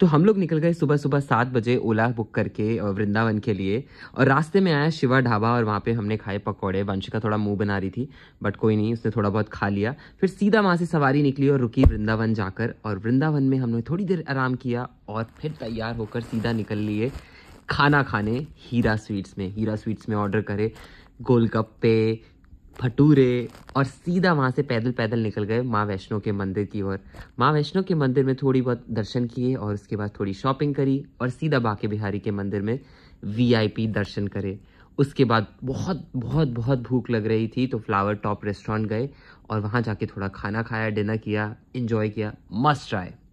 तो हम लोग निकल गए सुबह सुबह सात बजे ओला बुक करके वृंदावन के लिए और रास्ते में आया शिवा ढाबा और वहाँ पे हमने खाए पकौड़े वंशिका थोड़ा मुंह बना रही थी बट कोई नहीं उसने थोड़ा बहुत खा लिया फिर सीधा वहाँ से सवारी निकली और रुकी वृंदावन जाकर और वृंदावन में हमने थोड़ी देर आराम किया और फिर तैयार होकर सीधा निकल लिए खाना खाने हीरा स्वीट्स में हीरा स्वीट्स में ऑर्डर करे गोलगप्पे भटूरे और सीधा वहाँ से पैदल पैदल निकल गए माँ वैष्णो के मंदिर की ओर माँ वैष्णो के मंदिर में थोड़ी बहुत दर्शन किए और उसके बाद थोड़ी शॉपिंग करी और सीधा बाके बिहारी के मंदिर में वीआईपी दर्शन करे उसके बाद बहुत बहुत बहुत भूख लग रही थी तो फ्लावर टॉप रेस्टोरेंट गए और वहाँ जाके थोड़ा खाना खाया डिनर किया इन्जॉय किया मस्ट ट्राई